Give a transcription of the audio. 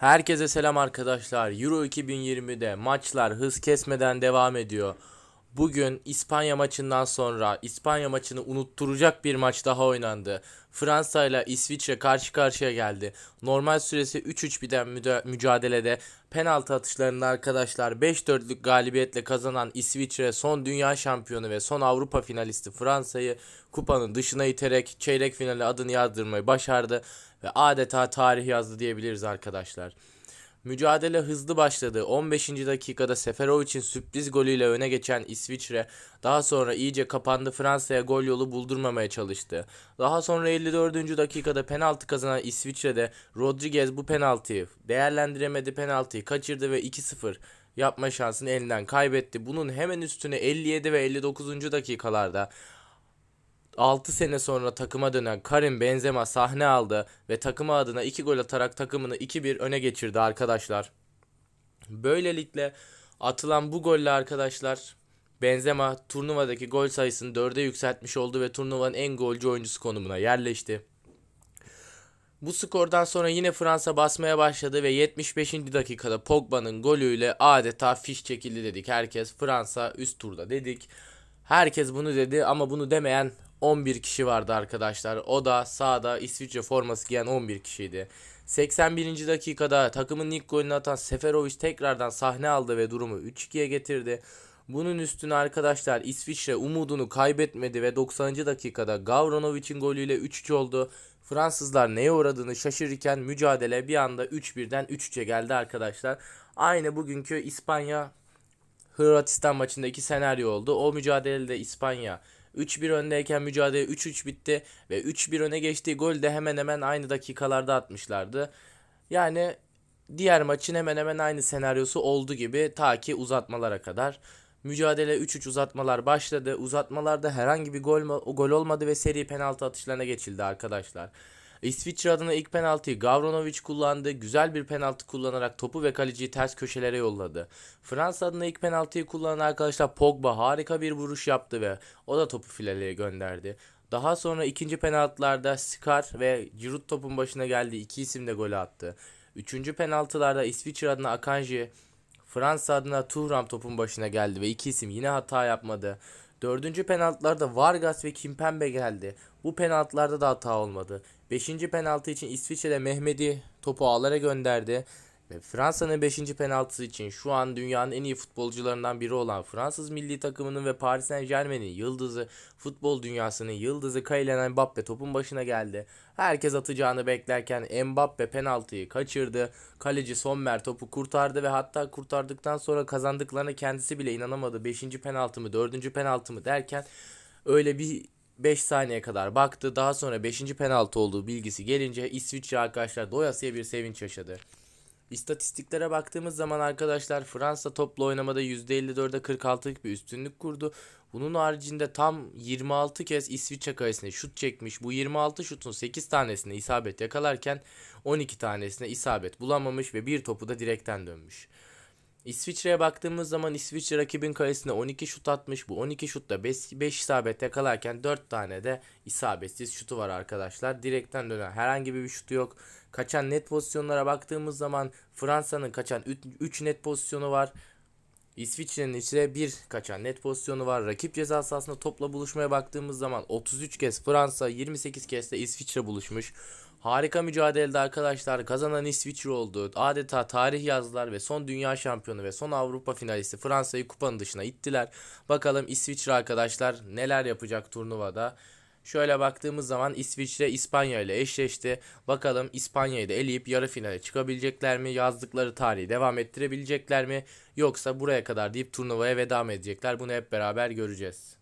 Herkese selam arkadaşlar. Euro 2020'de maçlar hız kesmeden devam ediyor bugün İspanya maçından sonra İspanya maçını unutturacak bir maç daha oynandı. Fransa ile İsviçre karşı karşıya geldi. Normal süresi 3-3 biten mücadelede penaltı atışlarında arkadaşlar 5-4'lük galibiyetle kazanan İsviçre son dünya şampiyonu ve son Avrupa finalisti Fransa'yı kupanın dışına iterek çeyrek finale adını yazdırmayı başardı ve adeta tarih yazdı diyebiliriz arkadaşlar. Mücadele hızlı başladı. 15. dakikada Seferovic'in sürpriz golüyle öne geçen İsviçre daha sonra iyice kapandı Fransa'ya gol yolu buldurmamaya çalıştı. Daha sonra 54. dakikada penaltı kazanan İsviçre'de Rodriguez bu penaltıyı değerlendiremedi penaltıyı kaçırdı ve 2-0 yapma şansını elinden kaybetti. Bunun hemen üstüne 57 ve 59. dakikalarda 6 sene sonra takıma dönen Karim Benzema sahne aldı ve takımı adına 2 gol atarak takımını 2-1 öne geçirdi arkadaşlar. Böylelikle atılan bu golle arkadaşlar Benzema turnuvadaki gol sayısını 4'e yükseltmiş oldu ve turnuvanın en golcü oyuncusu konumuna yerleşti. Bu skordan sonra yine Fransa basmaya başladı ve 75. dakikada Pogba'nın golüyle adeta fiş çekildi dedik. Herkes Fransa üst turda dedik. Herkes bunu dedi ama bunu demeyen 11 kişi vardı arkadaşlar. O da sağda İsviçre forması giyen 11 kişiydi. 81. dakikada takımın ilk golünü atan Seferovic tekrardan sahne aldı ve durumu 3-2'ye getirdi. Bunun üstüne arkadaşlar İsviçre umudunu kaybetmedi ve 90. dakikada Gavronovic'in golüyle 3-3 oldu. Fransızlar neye uğradığını şaşırırken mücadele bir anda 3-1'den 3-3'e geldi arkadaşlar. Aynı bugünkü İspanya Hırvatistan maçında iki senaryo oldu. O mücadelede İspanya 3-1 öndeyken mücadele 3-3 bitti ve 3-1 öne geçtiği gol de hemen hemen aynı dakikalarda atmışlardı. Yani diğer maçın hemen hemen aynı senaryosu oldu gibi ta ki uzatmalara kadar. Mücadele 3-3 uzatmalar başladı. Uzatmalarda herhangi bir gol, gol olmadı ve seri penaltı atışlarına geçildi arkadaşlar. İsviçre adına ilk penaltıyı Gavronovic kullandı. Güzel bir penaltı kullanarak topu ve kaleciyi ters köşelere yolladı. Fransa adına ilk penaltıyı kullanan arkadaşlar Pogba harika bir vuruş yaptı ve o da topu filelere gönderdi. Daha sonra ikinci penaltılarda Scar ve Giroud topun başına geldi. iki isim de gol attı. Üçüncü penaltılarda İsviçre adına Akanji, Fransa adına Tuhram topun başına geldi ve iki isim yine hata yapmadı. Dördüncü penaltılarda Vargas ve Kimpembe geldi. Bu penaltılarda da hata olmadı. Beşinci penaltı için İsviçre'de Mehmedi topu ağlara gönderdi. Ve Fransa'nın 5. penaltısı için şu an dünyanın en iyi futbolcularından biri olan Fransız milli takımının ve Paris Saint Germain'in yıldızı, futbol dünyasının yıldızı Kylian Mbappe topun başına geldi. Herkes atacağını beklerken Mbappe penaltıyı kaçırdı. Kaleci Sommer topu kurtardı ve hatta kurtardıktan sonra kazandıklarına kendisi bile inanamadı. 5. penaltı mı 4. penaltı mı derken öyle bir 5 saniye kadar baktı. Daha sonra 5. penaltı olduğu bilgisi gelince İsviçre arkadaşlar doyasıya bir sevinç yaşadı. İstatistiklere baktığımız zaman arkadaşlar Fransa toplu oynamada %54'e 46'lık bir üstünlük kurdu. Bunun haricinde tam 26 kez İsviçre kalesine şut çekmiş. Bu 26 şutun 8 tanesine isabet yakalarken 12 tanesine isabet bulamamış ve bir topu da direkten dönmüş. İsviçre'ye baktığımız zaman İsviçre rakibin kalesine 12 şut atmış. Bu 12 şutta 5, 5 isabet yakalarken 4 tane de isabetsiz şutu var arkadaşlar. Direkten dönen herhangi bir şutu yok. Kaçan net pozisyonlara baktığımız zaman Fransa'nın kaçan 3 net pozisyonu var. İsviçre'nin içine bir kaçan net pozisyonu var. Rakip ceza sahasında topla buluşmaya baktığımız zaman 33 kez Fransa, 28 kez de İsviçre buluşmuş. Harika mücadelede arkadaşlar kazanan İsviçre oldu. Adeta tarih yazdılar ve son dünya şampiyonu ve son Avrupa finalisti Fransa'yı kupanın dışına ittiler. Bakalım İsviçre arkadaşlar neler yapacak turnuvada. Şöyle baktığımız zaman İsviçre İspanya ile eşleşti. Bakalım İspanya'yı da eleyip yarı finale çıkabilecekler mi? Yazdıkları tarihi devam ettirebilecekler mi? Yoksa buraya kadar deyip turnuvaya veda edecekler? Bunu hep beraber göreceğiz.